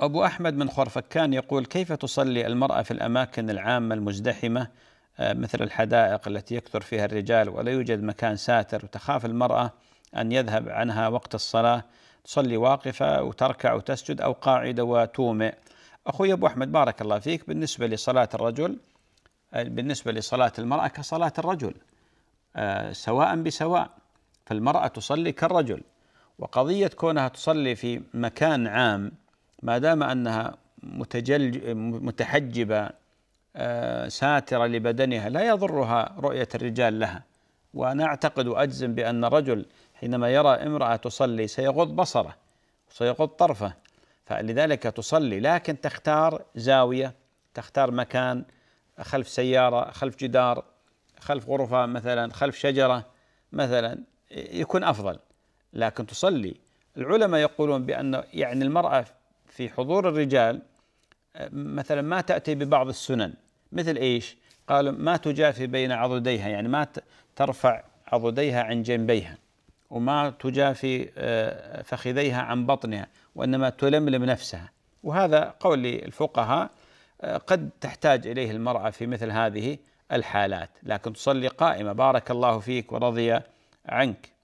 أبو أحمد من خرفكان يقول كيف تصلي المرأة في الأماكن العامة المزدحمة آه، مثل الحدائق التي يكثر فيها الرجال ولا يوجد مكان ساتر وتخاف المرأة أن يذهب عنها وقت الصلاة تصلي واقفة وتركع وتسجد أو قاعدة وتومئ أخوي أبو أحمد بارك الله فيك بالنسبة لصلاة الرجل آه، بالنسبة لصلاة المرأة كصلاة الرجل آه، سواء بسواء فالمرأة تصلي كالرجل وقضية كونها تصلي في مكان عام ما دام انها متجل متحجبه آه، ساتره لبدنها لا يضرها رؤيه الرجال لها وانا اعتقد واجزم بان الرجل حينما يرى امراه تصلي سيغض بصره وسيغض طرفه فلذلك تصلي لكن تختار زاويه تختار مكان خلف سياره خلف جدار خلف غرفه مثلا خلف شجره مثلا يكون افضل لكن تصلي العلماء يقولون بان يعني المراه في حضور الرجال مثلا ما تأتي ببعض السنن مثل إيش قال ما تجافي بين عضديها يعني ما ترفع عضديها عن جنبيها وما تجافي آه، فخذيها عن بطنها وإنما تلملم نفسها وهذا قول الفقهاء آه، قد تحتاج إليه المرأة في مثل هذه الحالات لكن تصلي قائمة بارك الله فيك ورضي عنك